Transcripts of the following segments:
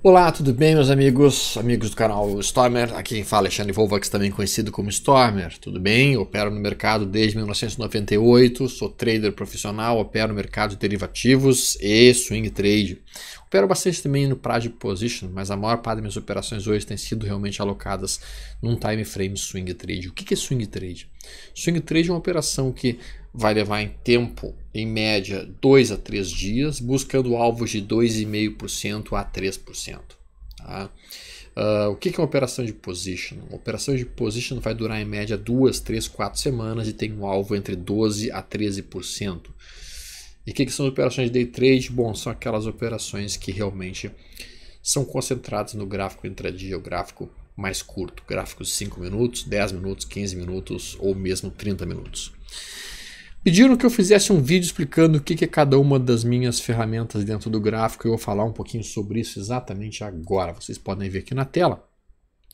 Olá, tudo bem, meus amigos, amigos do canal Stormer? Aqui quem fala é Alexandre Volvax, também conhecido como Stormer. Tudo bem? opero no mercado desde 1998, sou trader profissional, opero no mercado de derivativos e swing trade. Opero bastante também no Pride Position, mas a maior parte das minhas operações hoje tem sido realmente alocadas num time frame swing trade. O que é swing trade? Swing trade é uma operação que vai levar em tempo, em média, 2 a 3 dias, buscando alvos de 2,5% a 3%. Tá? Uh, o que é uma operação de position? Uma operação de position vai durar em média 2, 3, 4 semanas e tem um alvo entre 12% a 13%. E o que, que são as operações de day trade? Bom, são aquelas operações que realmente são concentradas no gráfico intradia, o gráfico mais curto, gráficos de 5 minutos, 10 minutos, 15 minutos ou mesmo 30 minutos. Pediram que eu fizesse um vídeo explicando o que é cada uma das minhas ferramentas dentro do gráfico. Eu vou falar um pouquinho sobre isso exatamente agora. Vocês podem ver aqui na tela.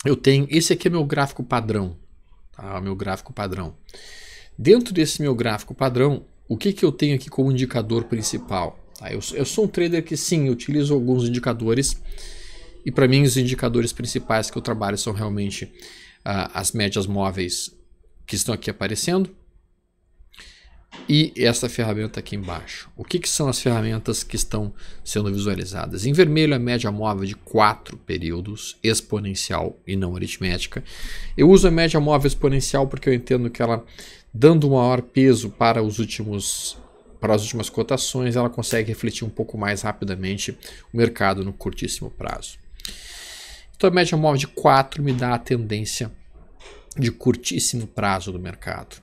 Eu tenho esse aqui é meu gráfico padrão, tá? É meu gráfico padrão. Dentro desse meu gráfico padrão, o que que eu tenho aqui como indicador principal? Tá? Eu, eu sou um trader que sim, utilizo alguns indicadores e para mim os indicadores principais que eu trabalho são realmente uh, as médias móveis que estão aqui aparecendo e essa ferramenta aqui embaixo. O que, que, são as ferramentas que estão sendo visualizadas? Em vermelho, a média móvel de 4 períodos, exponencial e não aritmética. Eu uso a média móvel exponencial porque eu entendo que ela, dando maior peso para os últimos para as últimas cotações, ela consegue refletir um pouco mais rapidamente o mercado no curtíssimo prazo. Então a média móvel de 4 me dá a tendência de curtíssimo prazo do mercado.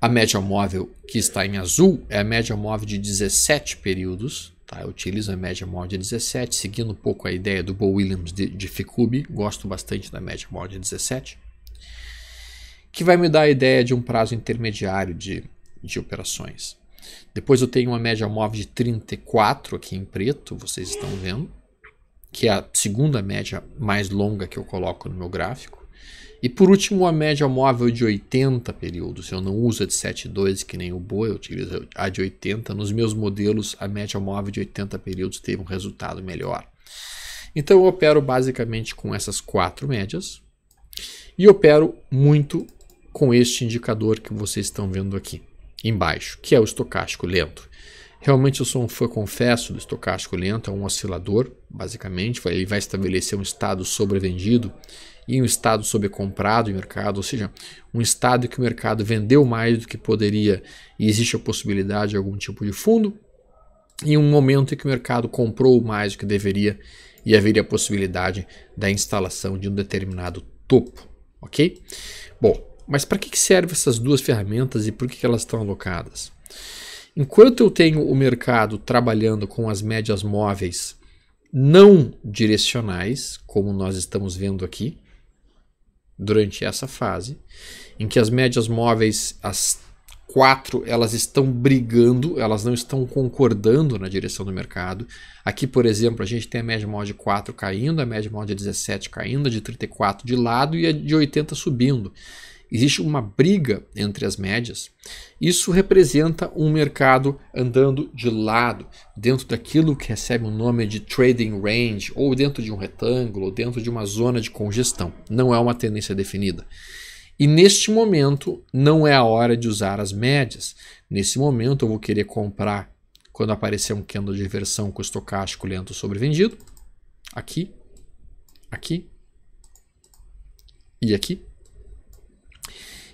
A média móvel que está em azul é a média móvel de 17 períodos. Tá? Eu utilizo a média móvel de 17, seguindo um pouco a ideia do Bo Williams de, de Ficube. Gosto bastante da média móvel de 17. Que vai me dar a ideia de um prazo intermediário de, de operações. Depois eu tenho uma média móvel de 34 aqui em preto, vocês estão vendo. Que é a segunda média mais longa que eu coloco no meu gráfico. E por último, a média móvel de 80 períodos. Eu não uso a de 7,2 que nem o Boa, eu utilizo a de 80. Nos meus modelos, a média móvel de 80 períodos teve um resultado melhor. Então eu opero basicamente com essas quatro médias e opero muito com este indicador que vocês estão vendo aqui embaixo, que é o estocástico lento. Realmente eu sou um fã, confesso, do estocástico lento, é um oscilador basicamente, ele vai estabelecer um estado sobrevendido e um estado sobrecomprado em mercado, ou seja, um estado que o mercado vendeu mais do que poderia e existe a possibilidade de algum tipo de fundo, e um momento em que o mercado comprou mais do que deveria e haveria a possibilidade da instalação de um determinado topo, ok? Bom, mas para que servem essas duas ferramentas e por que elas estão alocadas? Enquanto eu tenho o mercado trabalhando com as médias móveis não direcionais, como nós estamos vendo aqui, durante essa fase, em que as médias móveis, as quatro, elas estão brigando, elas não estão concordando na direção do mercado. Aqui, por exemplo, a gente tem a média móvel de 4 caindo, a média móvel de 17 caindo, a de 34 de lado e a de 80 subindo existe uma briga entre as médias, isso representa um mercado andando de lado, dentro daquilo que recebe o nome de trading range, ou dentro de um retângulo, ou dentro de uma zona de congestão. Não é uma tendência definida. E neste momento não é a hora de usar as médias. Nesse momento eu vou querer comprar quando aparecer um candle de inversão com estocástico lento sobrevendido. Aqui, aqui e aqui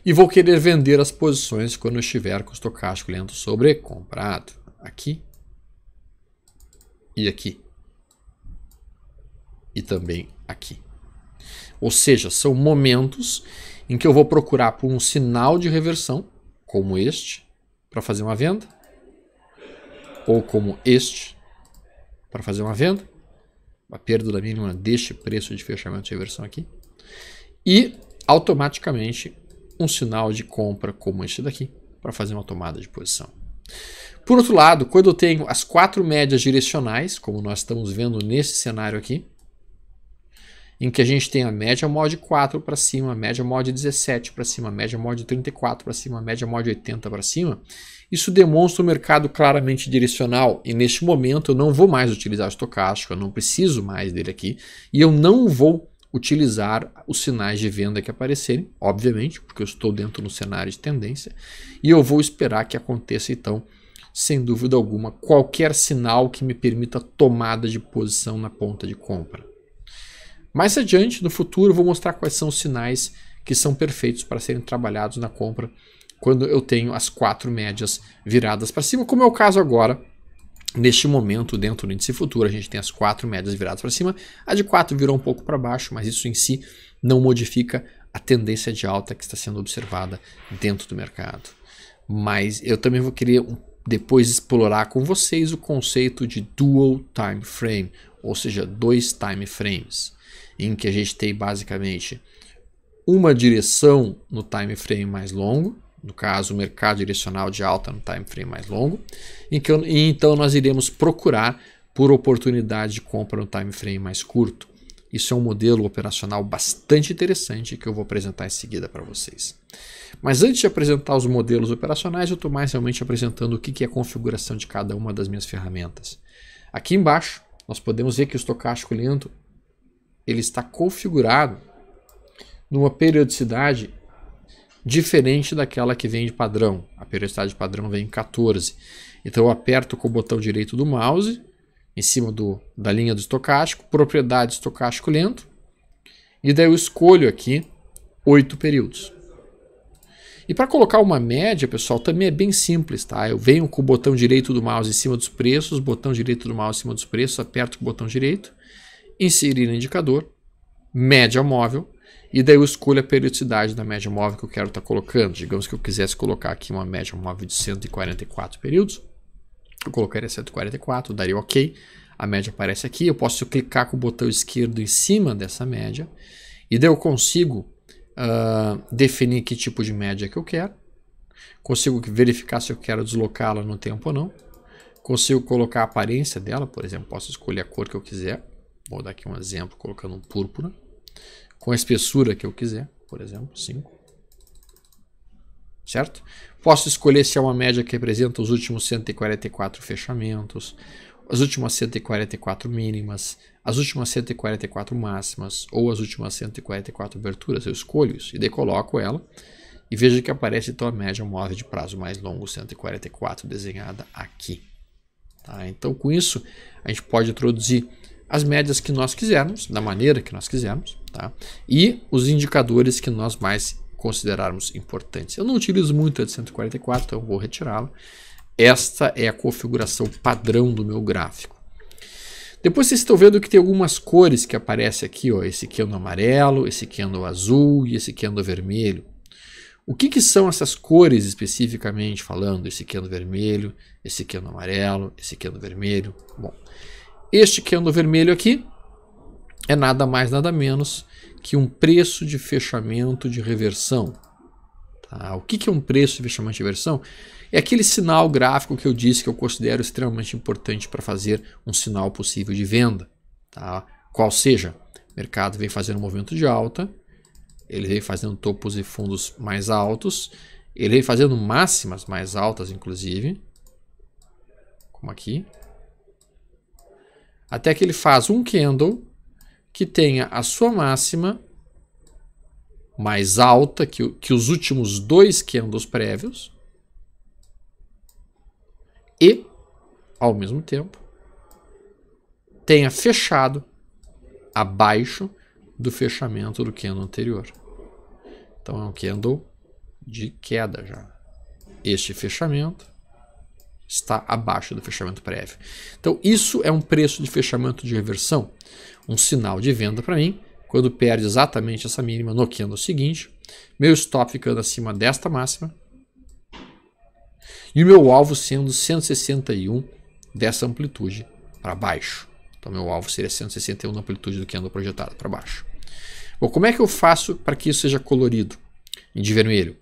e vou querer vender as posições quando estiver com o estocástico lento sobrecomprado. Aqui e aqui. E também aqui. Ou seja, são momentos em que eu vou procurar por um sinal de reversão, como este, para fazer uma venda, ou como este, para fazer uma venda, a perda da mínima deste preço de fechamento de reversão aqui, e automaticamente um sinal de compra como este daqui para fazer uma tomada de posição. Por outro lado, quando eu tenho as quatro médias direcionais, como nós estamos vendo nesse cenário aqui, em que a gente tem a média mod 4 para cima, a média mod 17 para cima, a média mod 34 para cima, a média mod 80 para cima, isso demonstra o mercado claramente direcional e neste momento eu não vou mais utilizar o estocástico, eu não preciso mais dele aqui e eu não vou utilizar os sinais de venda que aparecerem, obviamente, porque eu estou dentro do cenário de tendência, e eu vou esperar que aconteça então, sem dúvida alguma, qualquer sinal que me permita tomada de posição na ponta de compra. Mais adiante, no futuro, eu vou mostrar quais são os sinais que são perfeitos para serem trabalhados na compra quando eu tenho as quatro médias viradas para cima, como é o caso agora Neste momento, dentro do índice futuro, a gente tem as quatro médias viradas para cima. A de 4 virou um pouco para baixo, mas isso em si não modifica a tendência de alta que está sendo observada dentro do mercado. Mas eu também vou querer depois explorar com vocês o conceito de dual time frame, ou seja, dois time frames, em que a gente tem basicamente uma direção no time frame mais longo no caso, o mercado direcional de alta no time frame mais longo, em que, e então nós iremos procurar por oportunidade de compra no time frame mais curto. Isso é um modelo operacional bastante interessante que eu vou apresentar em seguida para vocês. Mas antes de apresentar os modelos operacionais, eu estou mais realmente apresentando o que é a configuração de cada uma das minhas ferramentas. Aqui embaixo, nós podemos ver que o estocástico lento ele está configurado numa periodicidade diferente daquela que vem de padrão. A periodicidade padrão vem em 14. Então eu aperto com o botão direito do mouse, em cima do, da linha do estocástico, propriedade estocástico lento, e daí eu escolho aqui oito períodos. E para colocar uma média, pessoal, também é bem simples, tá? Eu venho com o botão direito do mouse em cima dos preços, botão direito do mouse em cima dos preços, aperto com o botão direito, inserir indicador, média móvel, e daí eu escolho a periodicidade da média móvel que eu quero estar tá colocando. Digamos que eu quisesse colocar aqui uma média móvel de 144 períodos. Eu colocaria 144, daria OK. A média aparece aqui. Eu posso clicar com o botão esquerdo em cima dessa média. E daí eu consigo uh, definir que tipo de média que eu quero. Consigo verificar se eu quero deslocá-la no tempo ou não. Consigo colocar a aparência dela, por exemplo, posso escolher a cor que eu quiser. Vou dar aqui um exemplo colocando um púrpura com a espessura que eu quiser, por exemplo, 5. Certo? Posso escolher se é uma média que representa os últimos 144 fechamentos, as últimas 144 mínimas, as últimas 144 máximas ou as últimas 144 aberturas. Eu escolho isso e decoloco ela e vejo que aparece então a média móvel de prazo mais longo 144 desenhada aqui. Tá? Então com isso a gente pode introduzir as médias que nós quisermos, da maneira que nós quisermos, tá? e os indicadores que nós mais considerarmos importantes. Eu não utilizo muito a de 144, então vou retirá-la. Esta é a configuração padrão do meu gráfico. Depois vocês estão vendo que tem algumas cores que aparecem aqui, ó, esse no é amarelo, esse é no azul e esse é no vermelho. O que, que, são essas cores especificamente falando? Esse é no vermelho, esse é no amarelo, esse é no vermelho. Bom, este que anda vermelho aqui é nada mais, nada menos que um preço de fechamento de reversão. Tá? O que, que é um preço de fechamento de reversão? É aquele sinal gráfico que eu disse que eu considero extremamente importante para fazer um sinal possível de venda. Tá? Qual seja, o mercado vem fazendo um movimento de alta, ele vem fazendo topos e fundos mais altos, ele vem fazendo máximas mais altas, inclusive, como aqui, até que ele faz um candle que tenha a sua máxima mais alta que, que os últimos dois candles prévios e, ao mesmo tempo, tenha fechado abaixo do fechamento do candle anterior. Então é um candle de queda já. Este fechamento está abaixo do fechamento prévio. Então, isso é um preço de fechamento de reversão, um sinal de venda para mim, quando perde exatamente essa mínima no candle é seguinte, meu stop ficando acima desta máxima e o meu alvo sendo 161 dessa amplitude para baixo. Então, meu alvo seria 161 na amplitude do candle projetado para baixo. Bom, como é que eu faço para que isso seja colorido em de vermelho?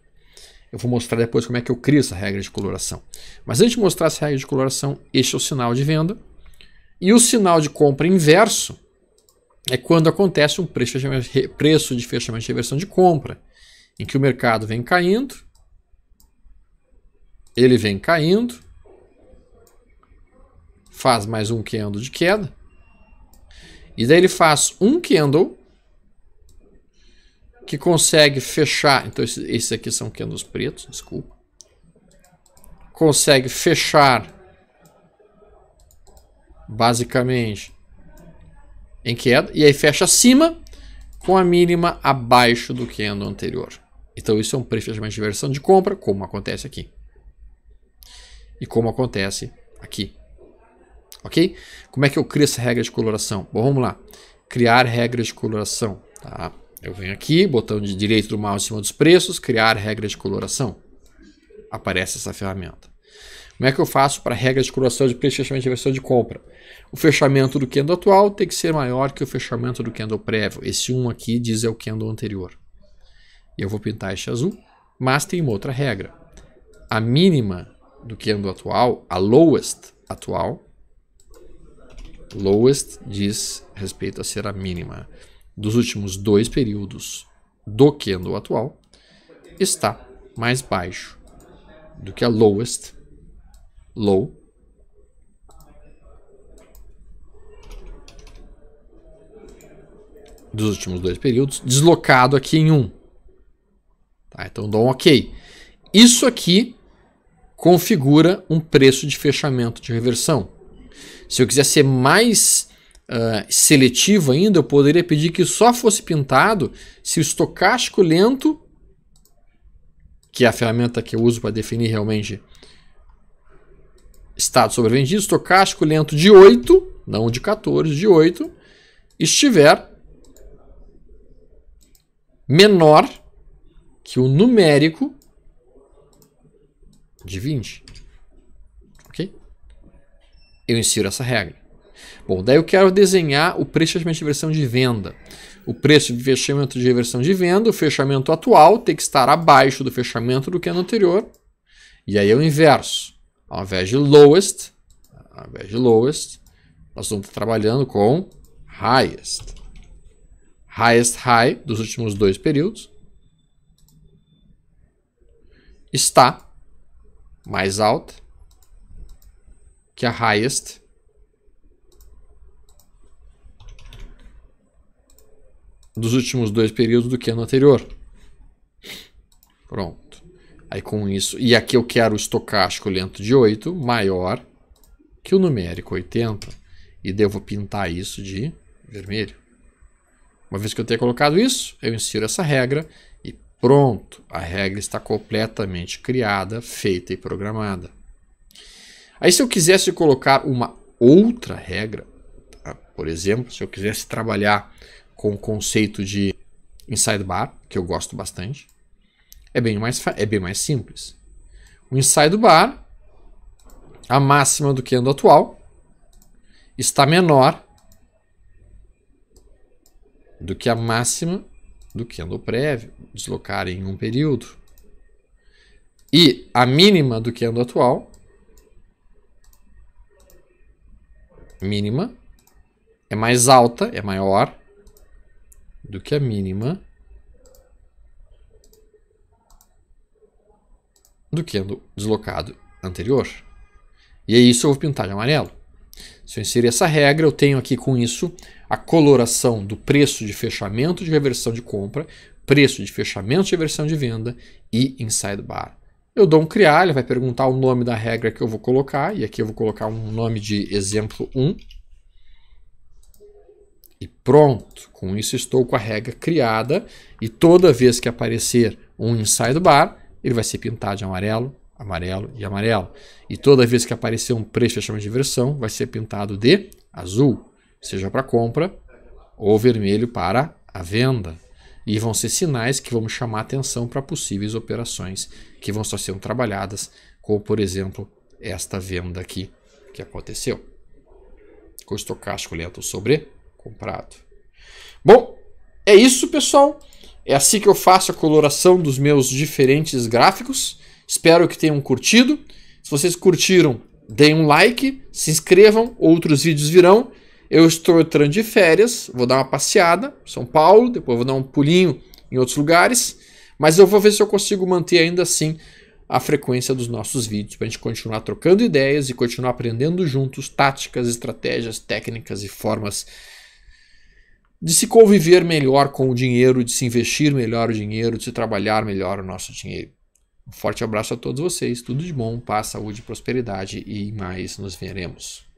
Eu vou mostrar depois como é que eu crio essa regra de coloração. Mas antes de mostrar essa regra de coloração, este é o sinal de venda. E o sinal de compra inverso é quando acontece um preço de fechamento de reversão de compra, em que o mercado vem caindo, ele vem caindo, faz mais um candle de queda, e daí ele faz um candle que consegue fechar. Então, esses esse aqui são canos pretos, desculpa. Consegue fechar basicamente em queda e aí fecha acima com a mínima abaixo do candle anterior. Então isso é um prefechamento de versão de compra, como acontece aqui. E como acontece aqui. Ok? Como é que eu crio essa regra de coloração? Bom, vamos lá. Criar regra de coloração. Tá? Eu venho aqui, botão de direito do mouse em cima dos preços, criar regra de coloração. Aparece essa ferramenta. Como é que eu faço para regra de coloração de preço e fechamento de versão de compra? O fechamento do candle atual tem que ser maior que o fechamento do candle prévio. Esse 1 aqui diz é o candle anterior. E eu vou pintar este azul, mas tem uma outra regra. A mínima do candle atual, a lowest atual, lowest diz respeito a ser a mínima dos últimos dois períodos do candle atual está mais baixo do que a lowest low dos últimos dois períodos, deslocado aqui em 1. Um. Tá, então dou um OK. Isso aqui configura um preço de fechamento de reversão. Se eu quiser ser mais ah, seletivo ainda, eu poderia pedir que só fosse pintado se o estocástico lento, que é a ferramenta que eu uso para definir realmente estado sobrevendido, estocástico lento de 8, não de 14, de 8, estiver menor que o numérico de 20. Ok? Eu insiro essa regra. Bom, daí eu quero desenhar o preço de versão de venda. O preço de fechamento de versão de venda, o fechamento atual, tem que estar abaixo do fechamento do que é no anterior. E aí é o inverso. Ao invés de lowest, ao invés de lowest, nós vamos estar trabalhando com highest. Highest high dos últimos dois períodos está mais alta que a highest dos últimos dois períodos do que ano anterior. Pronto. Aí com isso, e aqui eu quero o estocástico lento de 8 maior que o numérico 80 e devo pintar isso de vermelho. Uma vez que eu tenha colocado isso, eu insiro essa regra e pronto, a regra está completamente criada, feita e programada. Aí se eu quisesse colocar uma outra regra, tá? por exemplo, se eu quisesse trabalhar com o conceito de inside bar, que eu gosto bastante, é bem mais, é bem mais simples. O inside bar, a máxima do que ando atual, está menor do que a máxima do que ando prévio, deslocar em um período. E a mínima do que ando atual, mínima, é mais alta, é maior do que a mínima do que o deslocado anterior. E é isso eu vou pintar de amarelo. Se eu inserir essa regra, eu tenho aqui com isso a coloração do preço de fechamento de reversão de compra, preço de fechamento de reversão de venda e inside bar. Eu dou um criar, ele vai perguntar o nome da regra que eu vou colocar, e aqui eu vou colocar um nome de exemplo 1. E pronto, com isso estou com a regra criada e toda vez que aparecer um inside bar, ele vai ser pintado de amarelo, amarelo e amarelo. E toda vez que aparecer um preço fechamento de versão, vai ser pintado de azul, seja para compra ou vermelho para a venda. E vão ser sinais que vão chamar atenção para possíveis operações que vão estar sendo trabalhadas, como por exemplo esta venda aqui que aconteceu. Com estocástico lento sobre comprado. Bom, é isso, pessoal. É assim que eu faço a coloração dos meus diferentes gráficos. Espero que tenham curtido. Se vocês curtiram, deem um like, se inscrevam, outros vídeos virão. Eu estou entrando de férias, vou dar uma passeada em São Paulo, depois vou dar um pulinho em outros lugares, mas eu vou ver se eu consigo manter ainda assim a frequência dos nossos vídeos para a gente continuar trocando ideias e continuar aprendendo juntos táticas, estratégias, técnicas e formas de se conviver melhor com o dinheiro, de se investir melhor o dinheiro, de se trabalhar melhor o nosso dinheiro. Um forte abraço a todos vocês, tudo de bom, paz, saúde, prosperidade e mais nos veremos.